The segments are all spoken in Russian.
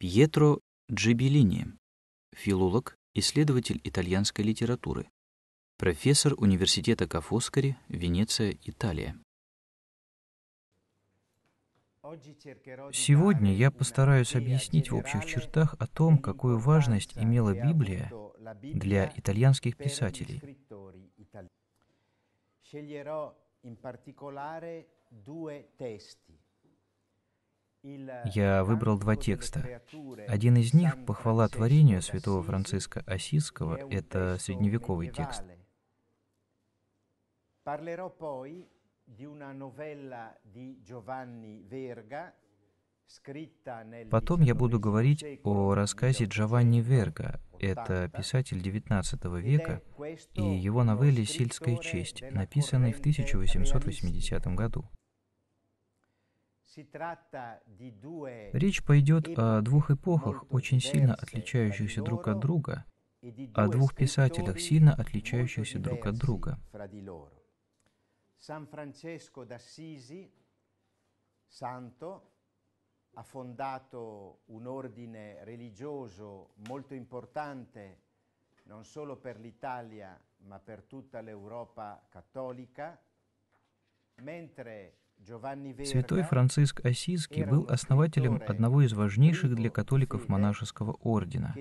Пьетро Джибеллини, филолог, исследователь итальянской литературы, профессор университета Кафоскари, Венеция, Италия. Сегодня я постараюсь объяснить в общих чертах о том, какую важность имела Библия для итальянских писателей. Я выбрал два текста. Один из них — похвала творению святого Франциска Осиского, это средневековый текст. Потом я буду говорить о рассказе Джованни Верга, это писатель XIX века, и его новелле «Сельская честь», написанной в 1880 году. Речь пойдет о двух эпохах, очень сильно e отличающихся друг от друга, о двух писателях, сильно отличающихся друг от друга. non solo per l'Italia ma per tutta l'Europa cattolica, mentre Святой Франциск Осийский был основателем одного из важнейших для католиков монашеского ордена,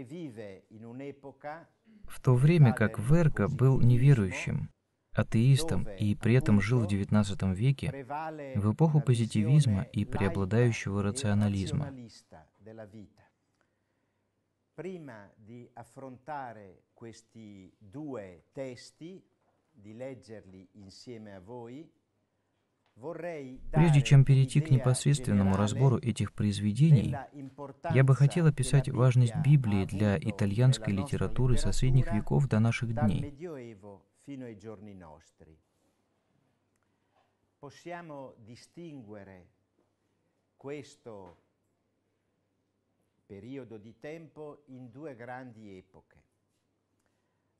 в то время как Верго был неверующим, атеистом и при этом жил в XIX веке, в эпоху позитивизма и преобладающего e рационализма. Прежде чем перейти к непосредственному разбору этих произведений, я бы хотел описать важность Библии для итальянской литературы со средних веков до наших дней.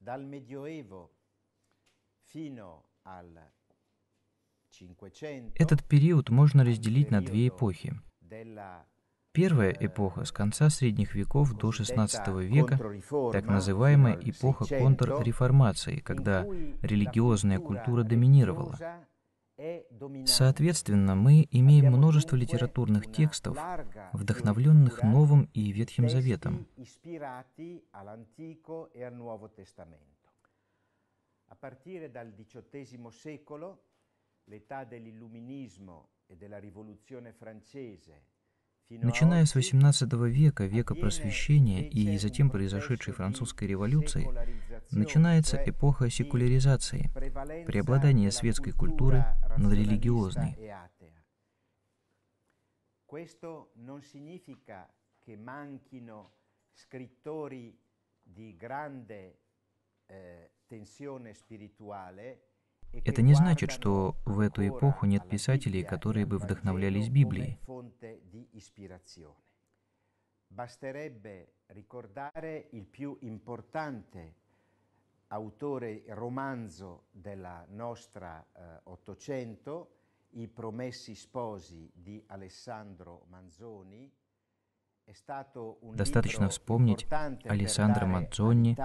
dal Medioevo fino al этот период можно разделить на две эпохи. Первая эпоха с конца средних веков до XVI века, так называемая эпоха контрреформации, когда религиозная культура доминировала. Соответственно, мы имеем множество литературных текстов, вдохновленных Новым и Ветхим Заветом. E Начиная с XVIII века, века просвещения и затем произошедшей французской революции, начинается эпоха секуляризации, преобладание светской культуры над религиозной. E di grande eh, это не значит, что в эту эпоху нет писателей, которые бы вдохновлялись Библией. Basterebbe ricordare il più importante autore romanzo della nostra eh, Ottocento, I Promessi Sposi di Alessandro Manzoni, Достаточно вспомнить Алессандро Мадзонни,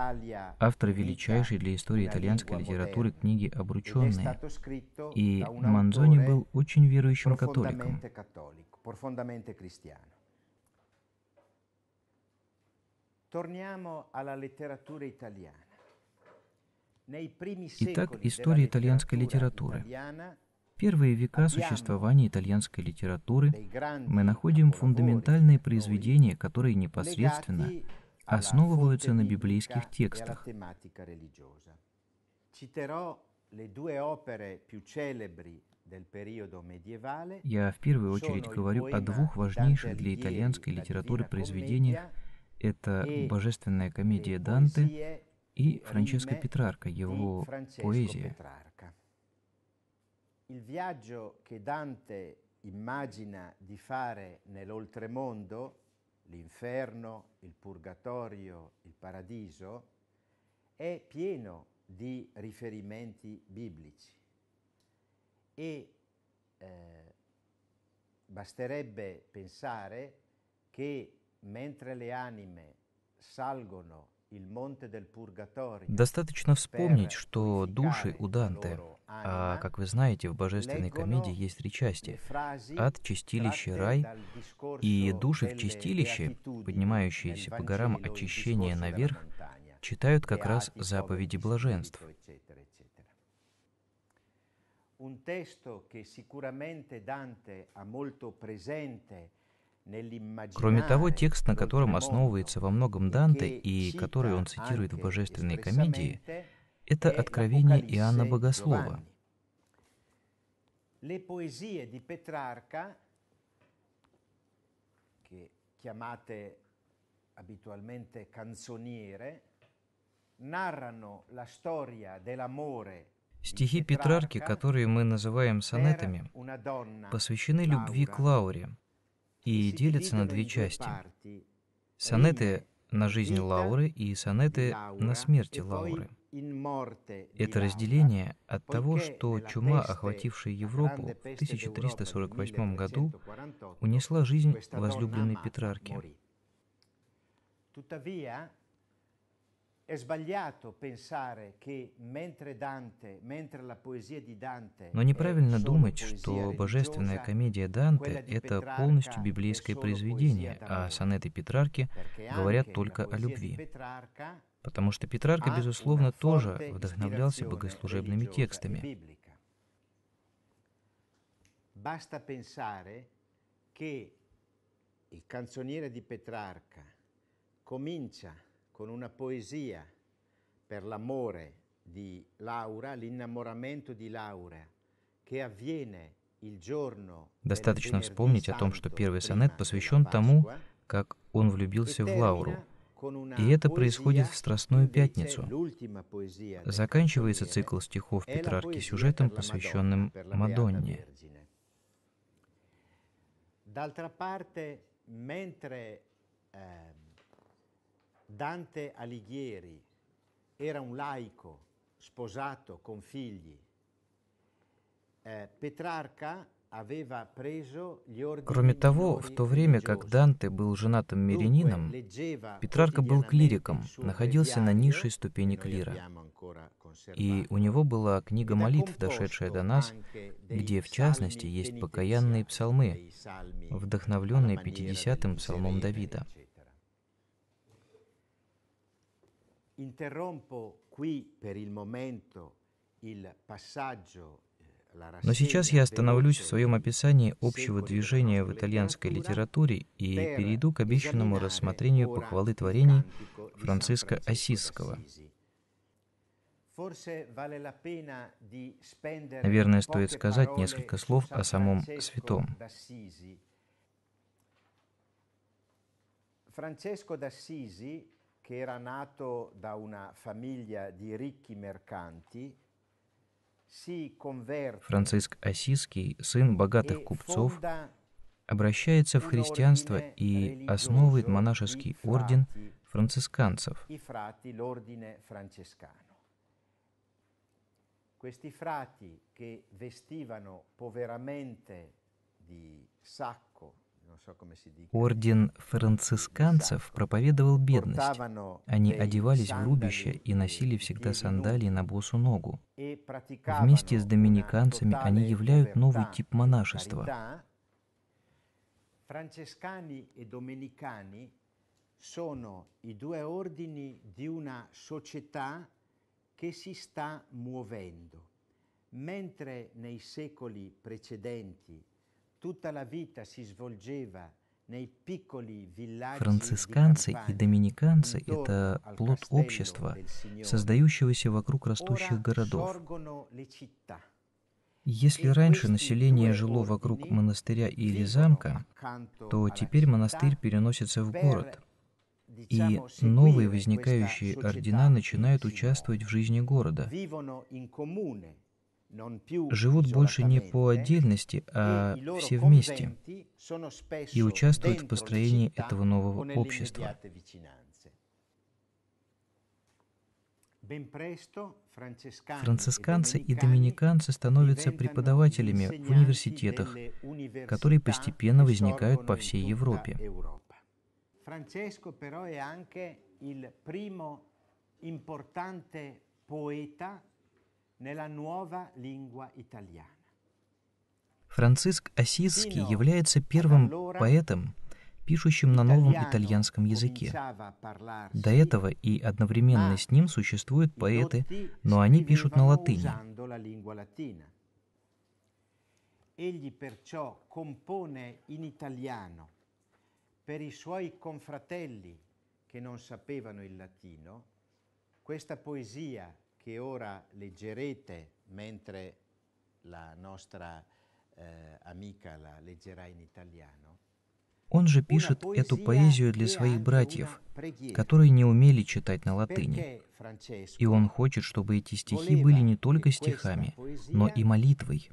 автор величайшей для истории итальянской литературы книги «Обрученные». И Манзони был очень верующим католиком. Итак, история итальянской литературы первые века существования итальянской литературы мы находим фундаментальные произведения, которые непосредственно основываются на библейских e текстах. Я в первую очередь говорю о двух важнейших для итальянской литературы произведениях. Это e «Божественная комедия Данте» и Франческо Петрарка, его поэзия. il viaggio che Dante immagina di fare nell'oltremondo, l'inferno, il purgatorio, il paradiso, è pieno di riferimenti biblici e eh, basterebbe pensare che mentre le anime salgono Достаточно вспомнить, что души у Данте, а, как вы знаете, в Божественной комедии есть три части — ад, чистилище, рай, и души в чистилище, поднимающиеся по горам e очищения наверх, читают как раз заповеди блаженств. Un testo Кроме того, текст, на котором основывается во многом Данте и который он цитирует в Божественной комедии, это откровение Иоанна Богослова. Стихи Петрарки, которые мы называем сонетами, посвящены любви к Лауре, и делятся на две части. Сонеты на жизнь Лауры и сонеты на смерть Лауры. Это разделение от того, что чума, охватившая Европу в 1348 году, унесла жизнь возлюбленной Петрарки. Но неправильно думать, что божественная комедия Данте — это полностью библейское произведение, а сонеты Петрарки говорят только о любви. Потому что Петрарка, безусловно, тоже вдохновлялся богослужебными e текстами. Basta pensare che il canzoniere di Petrarca comincia con una poesia per l'amore di Laura, l'innamoramento di Laura, che avviene Достаточно вспомнить о том, что первый сонет посвящен тому, как он влюбился в Лауру. И это происходит в Страстную Пятницу. Заканчивается цикл стихов Петрарки сюжетом, посвященным Мадонне. D'altra parte, mentre eh, Dante Alighieri era un laico sposato con figli. Eh, Petrarca Кроме того, в то время как Данте был женатым мирянином, Петрарка был клириком, находился на низшей ступени клира. И у него была книга молитв, дошедшая до нас, где, в частности, есть покаянные псалмы, вдохновленные 50-м псалмом Давида. Eh, Но сейчас я остановлюсь в своем описании общего движения в итальянской литературе и перейду к обещанному рассмотрению похвалы творений Франциска Осисского. Наверное, стоит сказать несколько слов о самом святом. Франческо d'Assisi che era nato da una famiglia di ricchi mercanti, Франциск Осиский, сын богатых купцов, обращается в христианство и основывает монашеский орден францисканцев. Эти frati che vestivano poveramente di Орден францисканцев проповедовал бедность. Они одевались в рубище и носили всегда сандалии на босу ногу. Вместе с доминиканцами они являют новый тип монашества. Francescani e Domenicani sono i due ordini di una società che si sta muovendo. Mentre nei secoli precedenti Францисканцы и доминиканцы – это плод общества, создающегося вокруг растущих городов. Если e раньше население жило вокруг монастыря или замка, то теперь монастырь переносится в город, и новые возникающие ордена начинают участвовать в жизни города живут больше не по отдельности, а все вместе и участвуют в построении этого нового общества. E Францисканцы и доминиканцы становятся преподавателями в университетах, которые постепенно возникают по всей Европе. Francesco nella nuova lingua italiana. Франциск Ассизский является первым поэтом, пишущим на новом итальянском языке. До этого и одновременно с ним существуют поэты, но они пишут на латыни. questa poesia che ora leggerete mentre la nostra eh, amica la leggerà in italiano, Он же пишет эту поэзию для своих братьев, которые не умели читать на латыни. И он хочет, чтобы эти стихи были не только стихами, но и молитвой.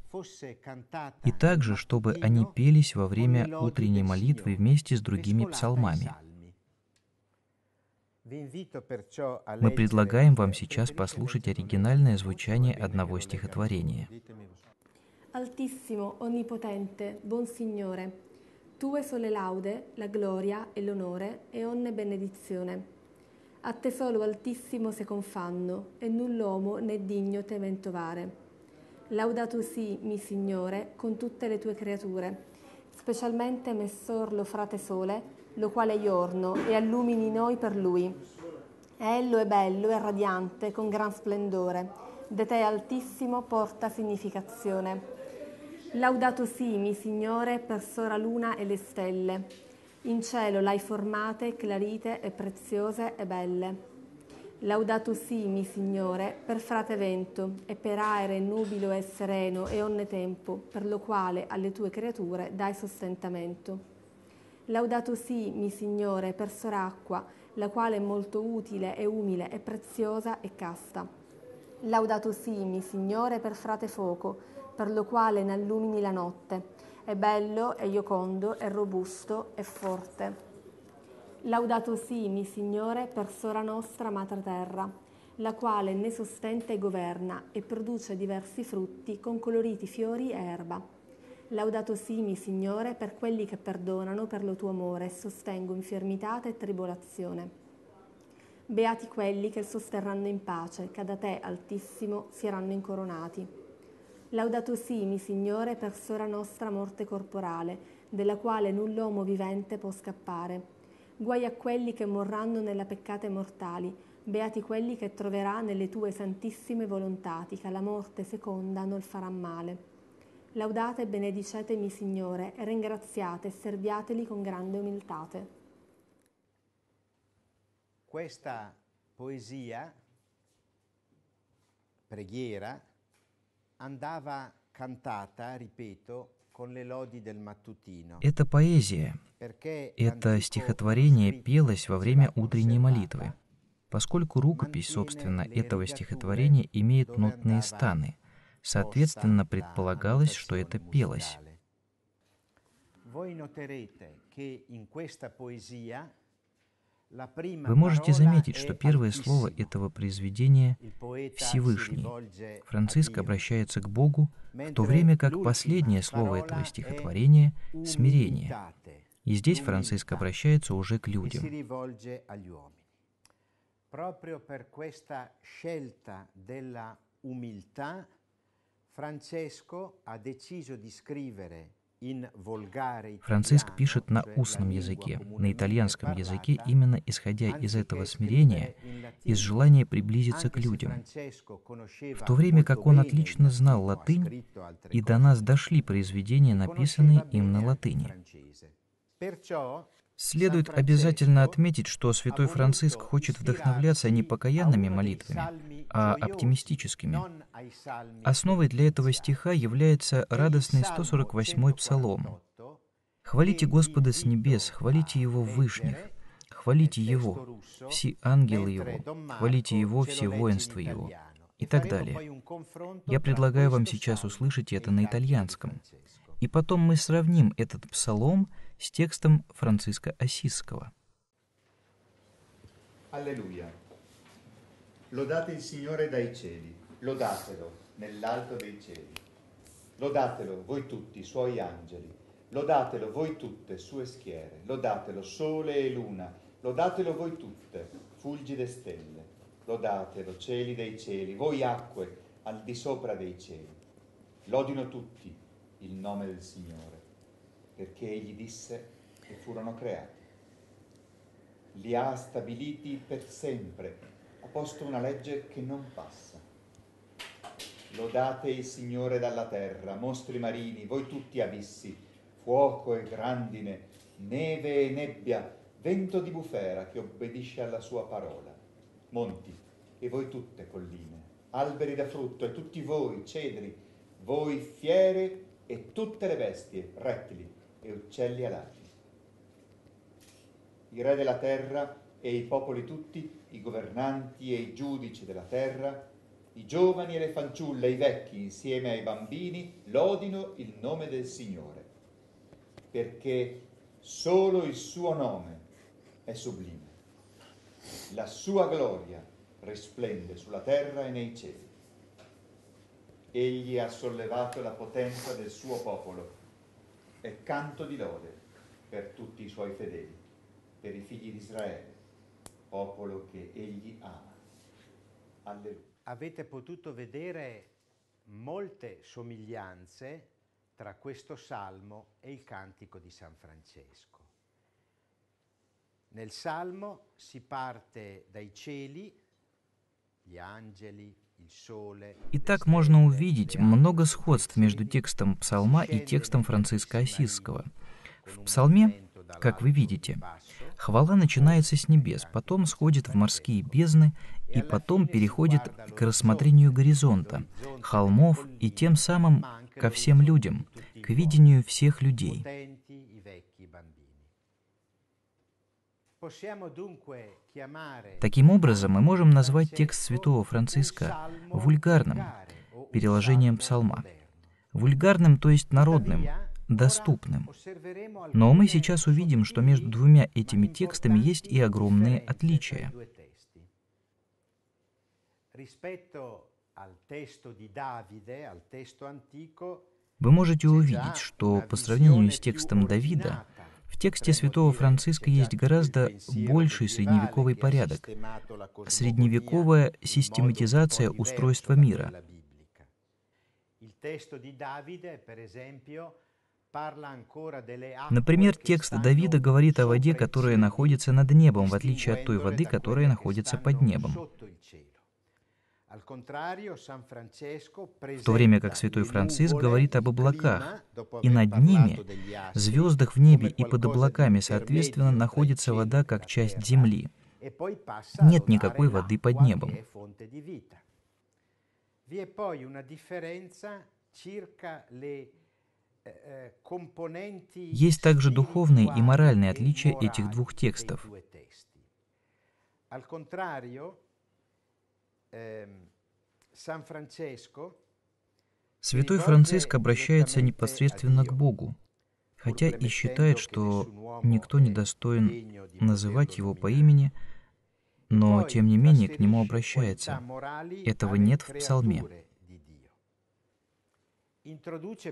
И также, чтобы они пелись во время утренней молитвы вместе с другими псалмами. Мы предлагаем вам сейчас послушать оригинальное звучание одного стихотворения. Altissimo, onnipotente, buon Signore, tue sole laude, la gloria e l'onore e onne benedizione. A te solo altissimo se confanno, e null'uomo né degno digno tementovare. Laudato sì, mi Signore, con tutte le tue creature, specialmente messor lo frate sole, lo quale è giorno, e allumini noi per lui. Ello è bello e radiante, con gran splendore, de te altissimo porta significazione. Laudato simi, Signore, per sora luna e le stelle. In cielo l'hai formate, clarite e preziose e belle. Laudato simi, Signore, per frate vento, e per aere nubilo e sereno e onne tempo, per lo quale alle tue creature dai sostentamento. Laudato sì, mi Signore, per Soracqua, la quale è molto utile e umile e preziosa e casta. Laudato sì, mi Signore, per Frate Foco, per lo quale n'allumini la notte. È bello, è giocondo, è robusto, è forte. Laudato sì, mi Signore, per Sora nostra Madre Terra, la quale ne sostenta e governa e produce diversi frutti con coloriti fiori e erba. Laudato simi, Signore, per quelli che perdonano per lo tuo amore e sostengo infermità e tribolazione. Beati quelli che sosterranno in pace, che da te, Altissimo, saranno incoronati. Laudato simi, Signore, per sora nostra morte corporale, della quale null'uomo vivente può scappare. Guai a quelli che morranno nella peccate mortali, beati quelli che troverà nelle tue santissime volontà, che alla morte seconda non farà male. Laudate e benedicetemi Signore, e ringraziate e serviateli con grande umiltate. Questa poesia, preghiera, andava cantata, ripeto, Эта поэзия, это стихотворение пелось во время утренней молитвы. Поскольку рукопись, собственно, этого стихотворения имеет нотные станы, Соответственно, предполагалось, что это пелось. Вы можете заметить, что первое слово этого произведения «Всевышний». Франциск обращается к Богу, в то время как последнее слово этого стихотворения «Смирение». И здесь Франциск обращается уже к людям. Proprio per questa scelta della Франциск пишет на устном языке, на итальянском языке, именно исходя из этого смирения, из желания приблизиться к людям. В то время как он отлично знал латынь, и до нас дошли произведения, написанные им на латыни. Следует обязательно отметить, что святой Франциск хочет вдохновляться не покаянными молитвами, а оптимистическими. Основой для этого стиха является радостный 148-й псалом. «Хвалите Господа с небес, хвалите Его в вышних, хвалите Его, все ангелы Его, хвалите Его, все воинства Его» и так далее. Я предлагаю вам сейчас услышать это на итальянском. И потом мы сравним этот псалом – с текстом Франциска Осисского. Alleluia. Lodate il Signore dai cieli, lodatelo nell'alto dei cieli. Lodatelo voi tutti, suoi angeli, lodatelo voi tutte, sue schiere, lodatelo sole e luna, lodatelo voi tutte, fulgide stelle, lodatelo cieli dei cieli, voi acque al di sopra dei cieli. Lodino tutti il nome del Signore perché egli disse che furono creati. Li ha stabiliti per sempre, ha posto una legge che non passa. Lodate il Signore dalla terra, mostri marini, voi tutti abissi, fuoco e grandine, neve e nebbia, vento di bufera che obbedisce alla sua parola, monti e voi tutte colline, alberi da frutto e tutti voi cedri, voi fiere e tutte le bestie, rettili, e uccelli alati. I re della terra e i popoli tutti, i governanti e i giudici della terra, i giovani e le fanciulle, i vecchi insieme ai bambini, lodino il nome del Signore, perché solo il suo nome è sublime. La sua gloria risplende sulla terra e nei cieli. Egli ha sollevato la potenza del suo popolo e canto di lode per tutti i suoi fedeli, per i figli di Israele, popolo che egli ama. Alleluia. Avete potuto vedere molte somiglianze tra questo salmo e il cantico di San Francesco. Nel salmo si parte dai cieli, gli angeli, Итак, можно увидеть много сходств между текстом псалма и текстом Франциска Осисского. В псалме, как вы видите, хвала начинается с небес, потом сходит в морские бездны и потом переходит к рассмотрению горизонта, холмов и тем самым ко всем людям, к видению всех людей. Таким образом, мы можем назвать текст святого Франциска вульгарным, переложением псалма. Вульгарным, то есть народным, доступным. Но мы сейчас увидим, что между двумя этими текстами есть и огромные отличия. Вы можете увидеть, что по сравнению с текстом Давида, тексте святого Франциска есть гораздо больший средневековый порядок, средневековая систематизация устройства мира. Например, текст Давида говорит о воде, которая находится над небом, в отличие от той воды, которая находится под небом. В то время как святой Франциск говорит об облаках, и над ними, звездах в небе и под облаками, соответственно, находится вода как часть земли. E Нет никакой воды под небом. Eh, eh, Есть также духовные и моральные e отличия этих двух текстов. Эм, Святой Франциск обращается непосредственно к Богу, хотя и считает, что никто не достоин называть его по имени, но тем не менее к нему обращается. Этого нет в псалме. Introduce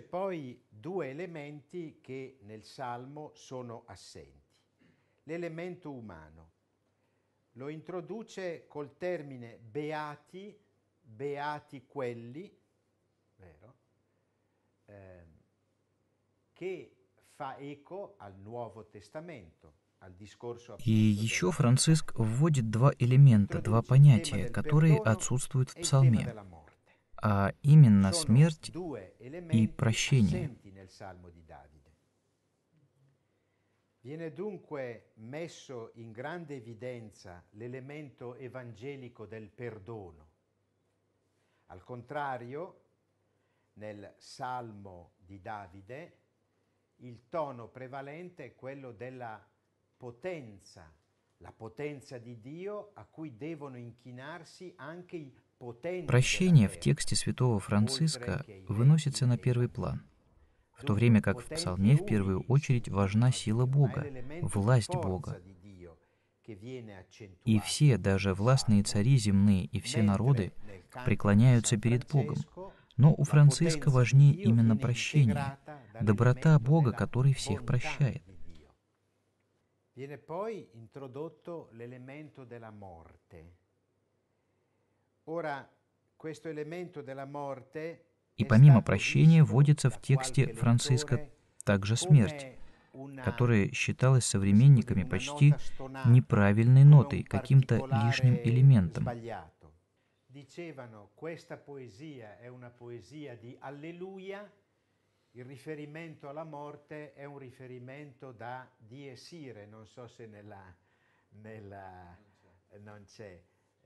lo introduce col termine beati, beati quelli, vero? Eh, che fa eco al Nuovo Testamento. И еще Франциск вводит два элемента, два понятия, которые отсутствуют в e псалме, а именно смерть и прощение. Viene dunque messo in grande evidenza l'elemento evangelico del perdono. Al contrario, nel Salmo di Davide, il tono prevalente è quello della potenza, la potenza di Dio a cui devono inchinarsi anche i potenti. Прощение в тексте святого Франциска выносится на первый план – в то время как в псалме в первую очередь важна сила Бога, власть Бога. И все, даже властные цари земные и все народы, преклоняются перед Богом. Но у Франциска важнее именно прощение, доброта Бога, который всех прощает. Ora, questo elemento della morte и помимо прощения вводится в тексте Франциска также смерть, которая считалась современниками почти неправильной нотой, каким-то лишним элементом.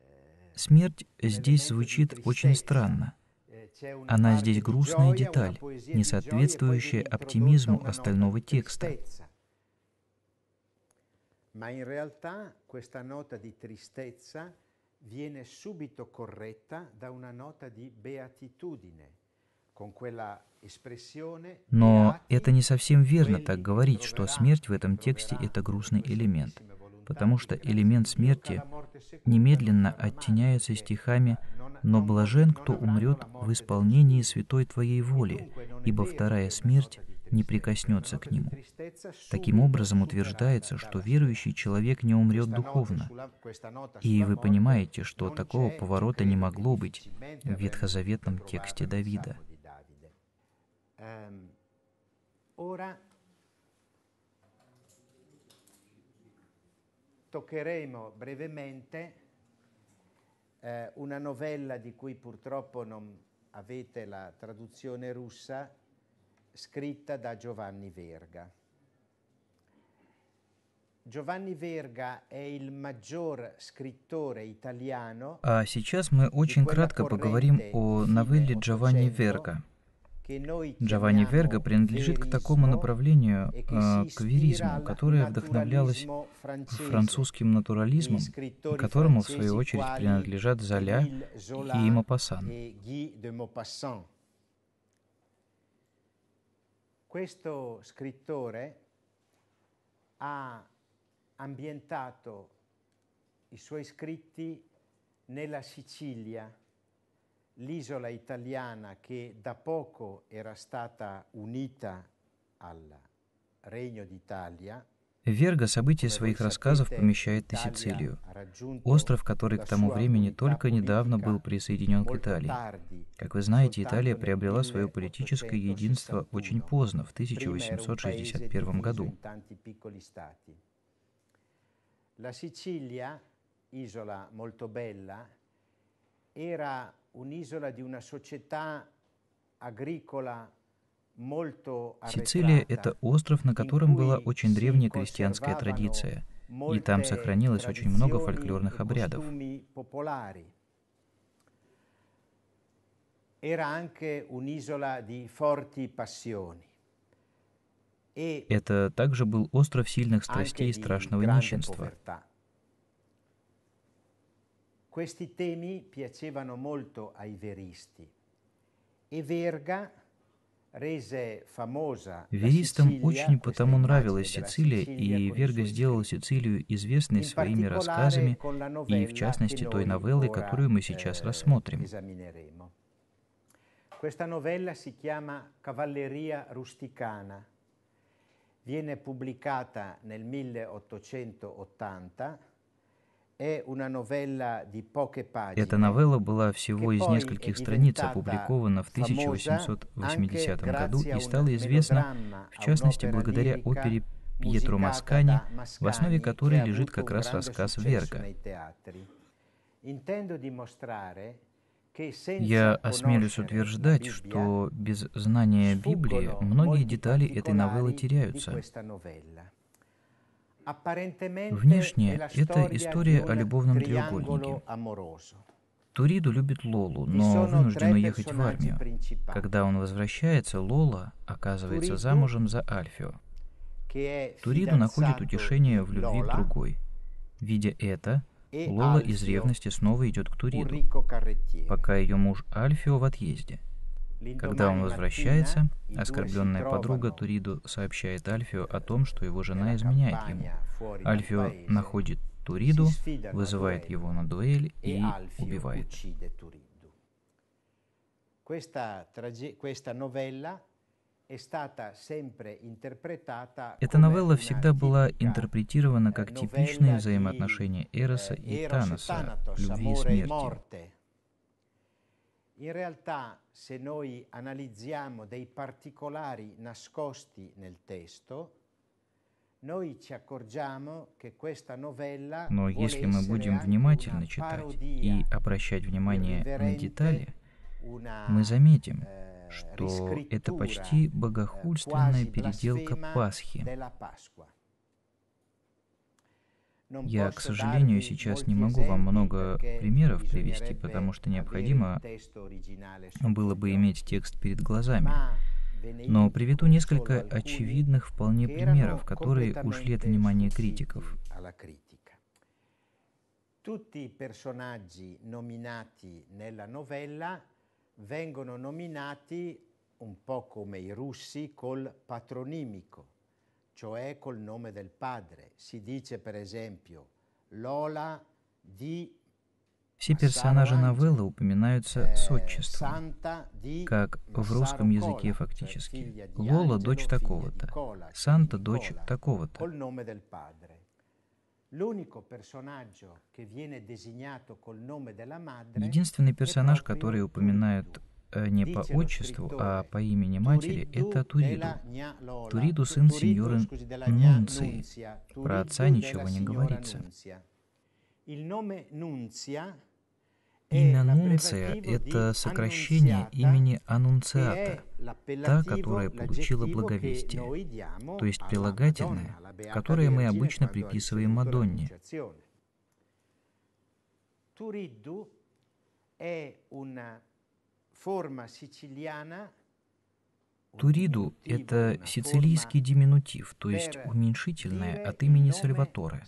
Eh, смерть здесь звучит очень странно. Она здесь грустная деталь, не соответствующая оптимизму остального текста. Но это не совсем верно так говорить, что смерть в этом тексте — это грустный элемент, потому что элемент смерти немедленно оттеняется стихами «Но блажен, кто умрет в исполнении святой Твоей воли, ибо вторая смерть не прикоснется к нему. Таким образом утверждается, что верующий человек не умрет духовно. И вы понимаете, что такого поворота не могло быть в ветхозаветном тексте Давида. toccheremo brevemente eh, una novella di cui purtroppo non avete la traduzione russa, scritta da Giovanni Verga. Giovanni Verga è il maggior scrittore italiano. А сейчас мы очень кратко поговорим о новелле Giovanni Verga. Джованни Верга принадлежит к такому направлению, а, к веризму, которое вдохновлялось французским натурализмом, которому, в свою очередь, принадлежат Золя и Мопассан. Questo l'isola italiana che da poco era stata unita al Regno d'Italia, Верга событий своих рассказов помещает на Сицилию, остров, который к тому времени только недавно был присоединен к Италии. Как вы знаете, Италия приобрела свое политическое единство очень поздно, в 1861 году un'isola di una società agricola Сицилия — это остров, на котором была очень древняя крестьянская традиция, и там сохранилось очень много e фольклорных обрядов. E это также был остров сильных страстей и страшного нищенства. Questi temi piacevano molto ai veristi e Verga Веристам очень потому нравилась Сицилия, и Верга сделал Сицилию известной своими рассказами и, в частности, той новеллой, которую мы сейчас eh, рассмотрим. Эта новелла si chiama Cavalleria Rusticana, viene pubblicata nel 1880 эта новелла была всего из нескольких страниц опубликована в 1880 году и стала известна, в частности, благодаря опере Пьетро Маскани, в основе которой лежит как раз рассказ Верга. Я осмелюсь утверждать, что без знания Библии многие детали этой новеллы теряются. Внешне это история о любовном треугольнике. Туриду любит Лолу, но вынужден уехать в армию. Когда он возвращается, Лола оказывается замужем за Альфио. Туриду находит утешение в любви к другой. Видя это, e Лола из ревности снова идет к Туриду, пока ее муж Альфио в отъезде – когда он возвращается, оскорбленная подруга Туриду сообщает Альфио о том, что его жена изменяет ему. Альфио находит Туриду, вызывает его на дуэль и убивает. Эта новелла всегда была интерпретирована как типичные взаимоотношения Эроса и Таноса, любви и смерти. E In realtà, se noi analizziamo dei particolari nascosti nel testo, Но если мы будем внимательно читать и обращать внимание на детали, мы заметим, э, что это почти богохульственная э, переделка Пасхи. Я, к сожалению, сейчас не могу вам много э, примеров привести, потому что необходимо было бы иметь текст перед глазами. Но приведу несколько очевидных вполне примеров, которые ушли от внимания критиков. vengono nominati un po' come i russi col patronimico cioè col nome del padre. Si dice per esempio Lola di Все персонажи новеллы упоминаются э, с отчеством, как в русском языке фактически. Лола – дочь такого-то, Санта – дочь такого-то. Единственный персонаж, который упоминает Э, не по отчеству, а по имени матери, это Туриду. Туриду сын сеньоры Нунции. Про отца ничего не говорится. Имя Нунция – это сокращение имени Аннунциата, та, которая получила благовестие, то есть прилагательное, которое мы обычно приписываем Мадонне. Туриду – Туриду — это сицилийский диминутив, то есть уменьшительное от имени Сальваторе,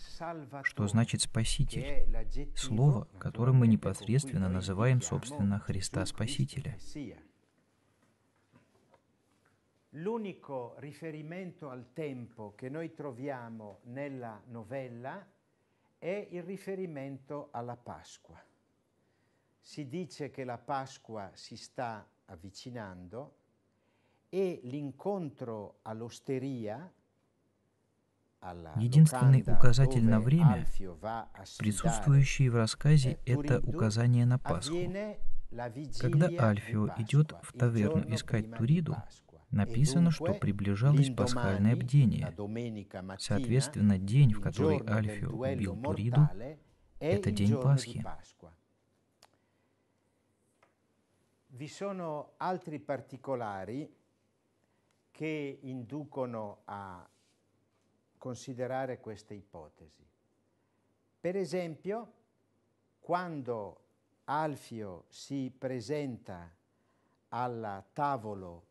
что значит «спаситель», слово, которым мы непосредственно называем, собственно, Христа Спасителя. L'unico riferimento al tempo che noi troviamo nella novella è il alla Pasqua si dice che la Pasqua si sta avvicinando e l'incontro all'osteria Единственный указатель на время, присутствующий в eh, рассказе, это указание на Пасху. Когда Альфио идет в таверну искать Туриду, e написано, что приближалось пасхальное бдение. Соответственно, день, в который Альфио убил Туриду, это день Пасхи. Vi sono altri particolari che inducono a considerare queste ipotesi. Per esempio, quando Alfio si presenta al tavolo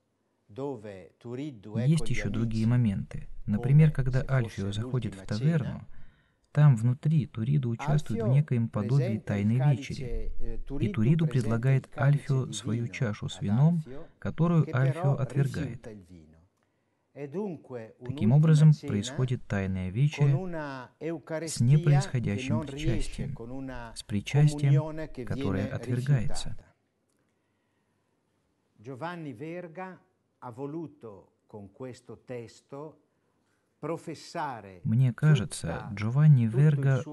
dove Turiddu è Есть еще другие моменты. Например, когда Альфио заходит в таверну, Там, внутри, Туриду участвует в некоем подобии тайной вечери, э, и Туриду предлагает Альфио свою чашу с вином, которую Альфио отвергает. Э, Таким образом, происходит тайная вечеря с непроисходящим причастием, с причастием, которое отвергается. Giovanni Verga ha voluto con questo testo мне кажется, Джованни Верга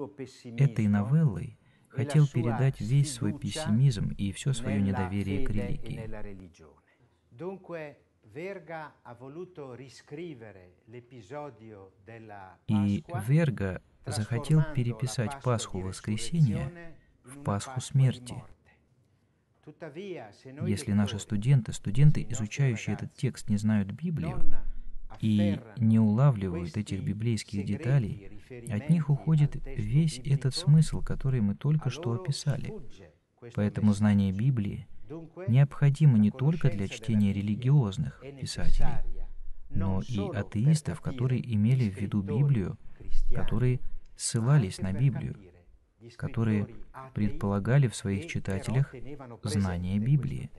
этой новеллой e хотел передать весь свой пессимизм и все свое недоверие к e религии. И Верга захотел переписать Пасху воскресения в Пасху смерти. Если наши студенты, студенты, изучающие этот текст, не знают Библию, и не улавливают этих библейских деталей, от них уходит весь этот смысл, который мы только что описали. Поэтому знание Библии необходимо не только для чтения религиозных писателей, но и атеистов, которые имели в виду Библию, которые ссылались на Библию, которые предполагали в своих читателях знание Библии.